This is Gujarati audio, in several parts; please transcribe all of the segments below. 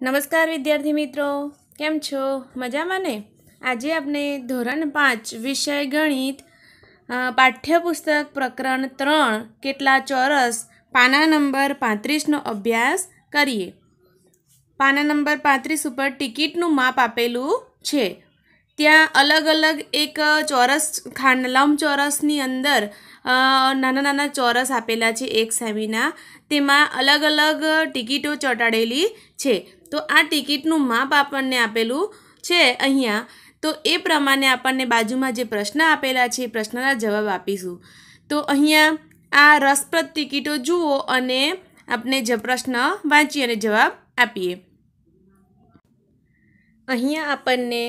નમસ્કાર વિદ્યાર્થી મિત્રો કેમ છો મજામાં ને આજે આપણે ધોરણ પાંચ વિષય ગણિત પાઠ્યપુસ્તક પ્રકરણ ત્રણ કેટલા ચોરસ પાના નંબર પાંત્રીસનો અભ્યાસ કરીએ પાના નંબર પાંત્રીસ ઉપર ટિકિટનું માપ આપેલું છે ત્યાં અલગ અલગ એક ચોરસ ખાંડ લંબચોરસની અંદર નાના નાના ચોરસ આપેલા છે એક સેમીના તેમાં અલગ અલગ ટિકિટો ચોંટાડેલી છે તો આ ટિકિટનું માપ આપણને આપેલું છે અહીંયા તો એ પ્રમાણે આપણને બાજુમાં જે પ્રશ્ન આપેલા છે પ્રશ્નના જવાબ આપીશું તો અહીંયા આ રસપ્રદ ટિકિટો જુઓ અને આપણે જ પ્રશ્ન વાંચી અને જવાબ આપીએ અહીંયા આપણને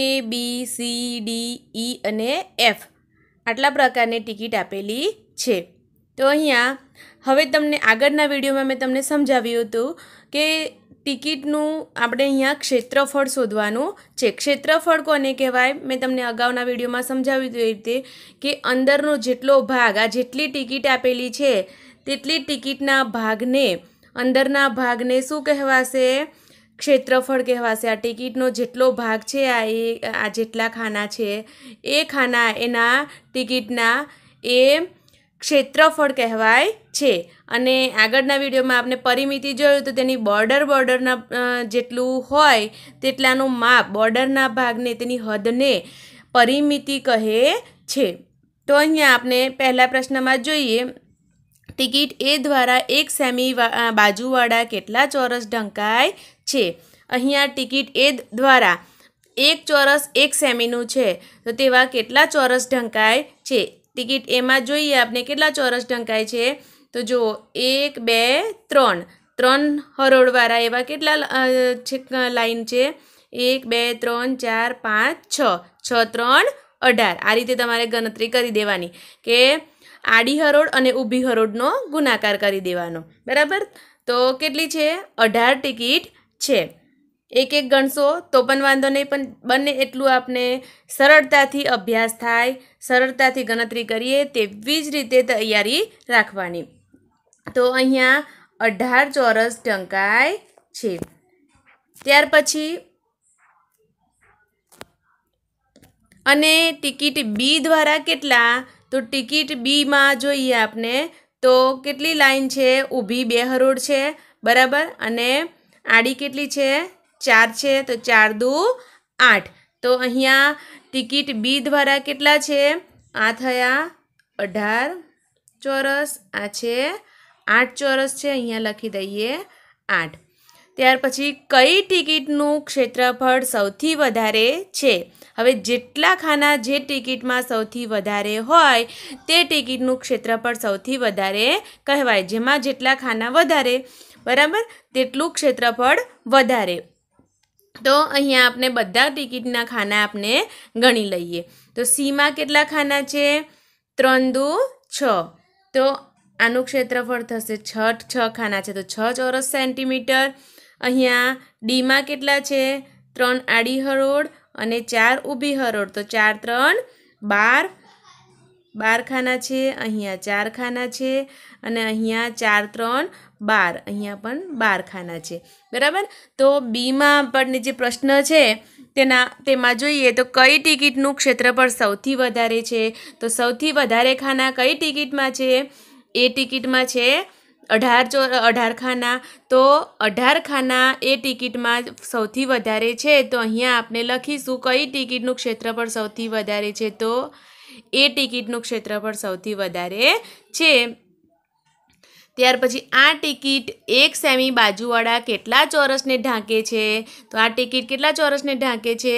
એ બી સી ડી ઈ અને એફ આટલા પ્રકારની ટિકિટ આપેલી છે તો અહીંયા હવે તમને આગળના વિડીયોમાં મેં તમને સમજાવ્યું હતું કે ટિકિટનું આપણે અહીંયા ક્ષેત્રફળ શોધવાનું છે ક્ષેત્રફળ કોને કહેવાય મેં તમને અગાઉના વિડીયોમાં સમજાવ્યું હતું એ રીતે કે અંદરનો જેટલો ભાગ આ જેટલી ટિકિટ આપેલી છે તેટલી ટિકિટના ભાગને અંદરના ભાગને શું કહેવાશે ક્ષેત્રફળ કહેવાશે આ ટિકિટનો જેટલો ભાગ છે આ એ આ જેટલા ખાના છે એ ખાના એના ટિકિટના એ ક્ષેત્રફળ કહેવાય છે અને આગળના વિડીયોમાં આપણે પરિમિતિ જોયું તો તેની બોર્ડર બોર્ડરના જેટલું હોય તેટલાનું માપ બોર્ડરના ભાગને તેની હદને પરિમિતિ કહે છે તો અહીંયા આપણે પહેલા પ્રશ્નમાં જોઈએ ટિકિટ એ દ્વારા એક સેમી બાજુવાળા કેટલા ચોરસ ઢંકાય છે અહીંયા ટિકિટ એ દ્વારા એક ચોરસ એક સેમીનું છે તો તેવા કેટલા ચોરસ ઢંકાય છે ટિકિટ એમાં જોઈએ આપણે કેટલા ચોરસ ઢંકાય છે તો જુઓ એક બે ત્રણ ત્રણ હરોળવાળા એવા કેટલા લાઈન છે એક બે ત્રણ ચાર પાંચ છ છ ત્રણ અઢાર આ રીતે તમારે ગણતરી કરી દેવાની કે આડી હરોળ અને ઊભી હરોળનો ગુણાકાર કરી દેવાનો બરાબર તો કેટલી છે અઢાર ટિકિટ છે એક એક ગણશો તો પણ વાંધો નહીં પણ બંને એટલું આપણે સરળતાથી અભ્યાસ થાય સરળતાથી ગણતરી કરીએ તેવી જ રીતે તૈયારી રાખવાની તો અહીંયા અઢાર ચોરસ ટંકાય છે ત્યાર પછી અને ટિકિટ બી દ્વારા કેટલા તો ટિકિટ બીમાં જોઈએ આપણે તો કેટલી લાઈન છે ઊભી બે હરોળ છે બરાબર અને આડી કેટલી છે ચાર છે તો ચાર દુ આઠ તો અહીંયા ટિકિટ બી દ્વારા કેટલા છે આ થયા અઢાર ચોરસ આ છે આઠ ચોરસ છે અહીંયા લખી દઈએ આઠ ત્યાર પછી કઈ ટિકિટનું ક્ષેત્રફળ સૌથી વધારે છે હવે જેટલા ખાના જે ટિકિટમાં સૌથી વધારે હોય તે ટિકિટનું ક્ષેત્રફળ સૌથી વધારે કહેવાય જેમાં જેટલા ખાના વધારે બરાબર તેટલું ક્ષેત્રફળ વધારે તો અહીંયા આપણે બધા ટિકિટના ખાના આપણે ગણી લઈએ તો સીમાં કેટલા ખાના છે ત્રણ દુ છ તો આનું ક્ષેત્રફળ થશે છઠ છ ખાના છે તો છ ચોરસ સેન્ટીમીટર અહીંયા ડીમાં કેટલા છે ત્રણ આડી હરોળ અને ચાર ઊભી હરોળ તો ચાર ત્રણ બાર બાર ખાના છે અહીંયા ચાર ખાના છે અને અહીંયા ચાર ત્રણ બાર અહીંયા પણ બાર ખાના છે બરાબર તો બીમાં આપણને જે પ્રશ્ન છે તેના તેમાં જોઈએ તો કઈ ટિકિટનું ક્ષેત્રફળ સૌથી વધારે છે તો સૌથી વધારે ખાના કઈ ટિકિટમાં છે એ ટિકિટમાં છે અઢાર ચો અઢાર ખાના તો અઢાર ખાના એ ટિકિટમાં સૌથી વધારે છે તો અહીંયા આપણે લખીશું કઈ ટિકિટનું ક્ષેત્રફળ સૌથી વધારે છે તો એ ટિકિટનું ક્ષેત્રફળ સૌથી વધારે છે ત્યાર પછી આ ટિકિટ એક સેમી બાજુવાળા કેટલા ચોરસને ઢાંકે છે તો આ ટિકિટ કેટલા ચોરસને ઢાંકે છે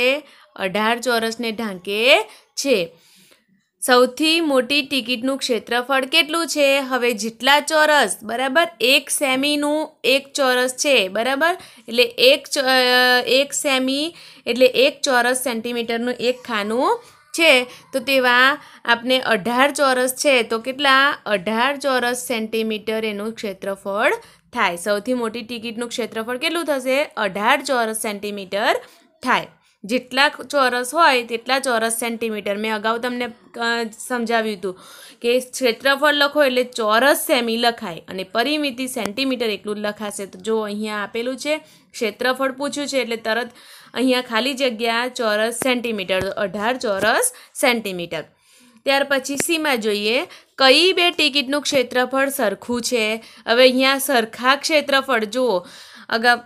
અઢાર ચોરસને ઢાંકે છે સૌથી મોટી ટિકિટનું ક્ષેત્રફળ કેટલું છે હવે જેટલા ચોરસ બરાબર એક સેમીનું એક ચોરસ છે બરાબર એટલે એક એક સેમી એટલે એક ચોરસ સેન્ટીમીટરનું એક ખાનું છે તો તેવા આપણે અઢાર ચોરસ છે તો કેટલા અઢાર ચોરસ સેન્ટીમીટર એનું ક્ષેત્રફળ થાય સૌથી મોટી ટિકિટનું ક્ષેત્રફળ કેટલું થશે અઢાર ચોરસ સેન્ટીમીટર થાય જેટલા ચોરસ હોય તેટલા ચોરસ સેન્ટીમીટર મેં અગાઉ તમને સમજાવ્યું હતું કે ક્ષેત્રફળ લખો એટલે ચોરસ સેમી લખાય અને પરિમિતિ સેન્ટીમીટર એટલું જ લખાશે તો જો અહીંયા આપેલું છે ક્ષેત્રફળ પૂછ્યું છે એટલે તરત અહીંયા ખાલી જગ્યા ચોરસ સેન્ટીમીટર અઢાર ચોરસ સેન્ટીમીટર ત્યાર પછી સીમાં જોઈએ કઈ બે ટિકિટનું ક્ષેત્રફળ સરખું છે હવે અહીંયા સરખા ક્ષેત્રફળ જુઓ અગાઉ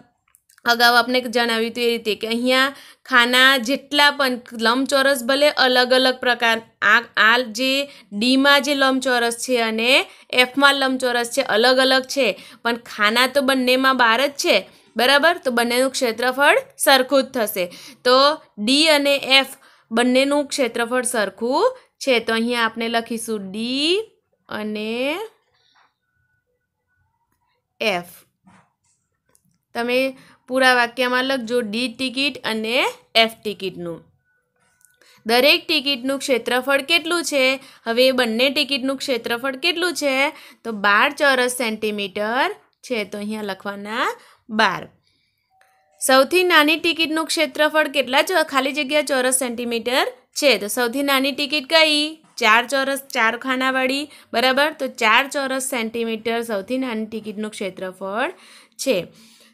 અગાઉ આપણે જણાવ્યું હતું એ રીતે કે અહીંયા ખાના જેટલા પણ લંબચોરસ ભલે અલગ અલગ પ્રકાર આ આ જે ડીમાં જે લંબચોરસ છે અને એફમાં લંબચોરસ છે અલગ અલગ છે પણ ખાના તો બંનેમાં બાર જ છે બરાબર તો બંનેનું ક્ષેત્રફળ સરખું જ થશે તો ડી અને એફ બંનેનું ક્ષેત્રફળ સરખું છે તો અહીંયા આપણે લખીશું ડી અને એફ તમે પૂરા વાક્યમાં લખજો ડી ટિકિટ અને એફ ટિકિટનું દરેક ટિકિટનું ક્ષેત્રફળ કેટલું છે હવે એ બંને ટિકિટનું ક્ષેત્રફળ કેટલું છે તો બાર ચોરસ સેન્ટીમીટર છે તો અહીંયા લખવાના બાર સૌથી નાની ટિકિટનું ક્ષેત્રફળ કેટલા ખાલી જગ્યા ચોરસ સેન્ટીમીટર છે તો સૌથી નાની ટિકિટ કઈ ચાર ચોરસ ચાર ખાનાવાળી બરાબર તો ચાર ચોરસ સેન્ટીમીટર સૌથી નાની ટિકિટનું ક્ષેત્રફળ છે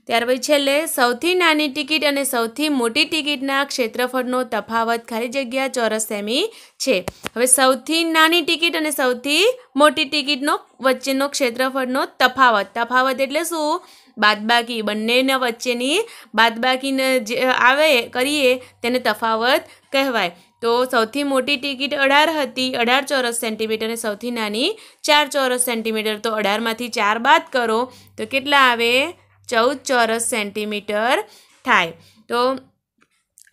ત્યાર છેલ્લે સૌથી નાની ટિકિટ અને સૌથી મોટી ટિકિટના ક્ષેત્રફળનો તફાવત ખાલી જગ્યા ચોરસ સેમી છે હવે સૌથી નાની ટિકિટ અને સૌથી મોટી ટિકિટનો વચ્ચેનો ક્ષેત્રફળનો તફાવત તફાવત એટલે શું બાદબાકી બંનેના વચ્ચેની બાદબાકીને જે આવે કરીએ તેને તફાવત કહેવાય તો સૌથી મોટી ટિકિટ અઢાર હતી અઢાર ચોરસ સેન્ટીમીટર અને સૌથી નાની ચાર ચોરસ સેન્ટીમીટર તો અઢારમાંથી ચાર બાદ કરો તો કેટલા આવે ચૌદ ચોરસ સેન્ટીમીટર થાય તો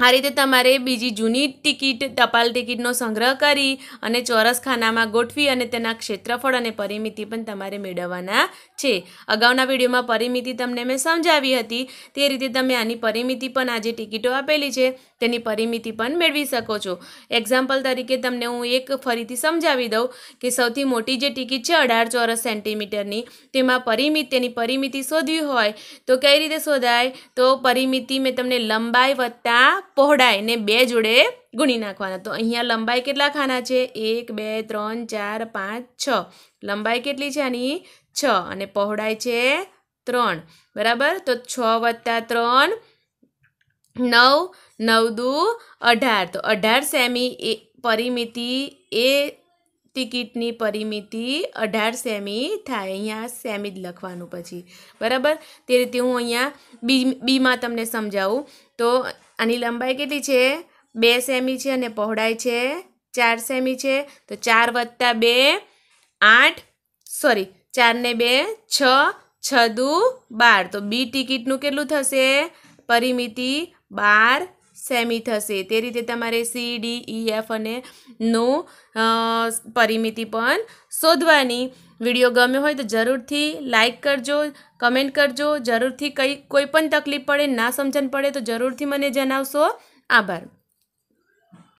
આ રીતે તમારે બીજી જૂની ટિકિટ ટપાલ ટિકિટનો સંગ્રહ કરી અને ચોરસ ખાનામાં ગોઠવી અને તેના ક્ષેત્રફળ અને પરિમિતિ પણ તમારે મેળવવાના છે અગાઉના વિડીયોમાં પરિમિતિ તમને મેં સમજાવી હતી તે રીતે તમે આની પરિમિતિ પણ આજે ટિકિટો આપેલી છે તેની પરિમિતિ પણ મેળવી શકો છો એક્ઝામ્પલ તરીકે તમને હું એક ફરીથી સમજાવી દઉં કે સૌથી મોટી જે ટિકિટ છે અઢાર ચોરસ સેન્ટીમીટરની તેમાં પરિમિત તેની પરિમિતિ શોધવી હોય તો કઈ રીતે શોધાય તો પરિમિતિ મેં તમને લંબાઈ વત્તા પહોળાઈને બે જોડે ગુણી નાખવાના તો અહીંયા લંબાઈ કેટલા ખાના છે એક બે ત્રણ ચાર પાંચ છ લંબાઈ કેટલી છે આની છ અને પહોળાઈ છે ત્રણ બરાબર તો છ વત્તા ત્રણ નવ નવ દુ અઢાર તો અઢાર સેમી એ પરિમિતિ એ ટિકિટની પરિમિતિ અઢાર સેમી થાય અહીંયા સેમી જ લખવાનું પછી બરાબર તે રીતે હું અહીંયા બી બીમાં તમને સમજાવું તો આની લંબાઈ કેટલી છે બે સેમી છે અને પહોળાઈ છે ચાર સેમી છે તો ચાર વત્તા બે આઠ સોરી ચારને બે છ છ દુ બાર તો બી ટિકિટનું કેટલું થશે પરિમિતિ બાર સેમી થશે તે રીતે તમારે સી ડી ઈ એફ અને નો પરિમિતિ પણ શોધવાની વિડીયો ગમ્યો હોય તો જરૂરથી લાઇક કરજો કમેન્ટ કરજો જરૂરથી કંઈ કોઈ પણ તકલીફ પડે ના સમજણ પડે તો જરૂરથી મને જણાવશો આભાર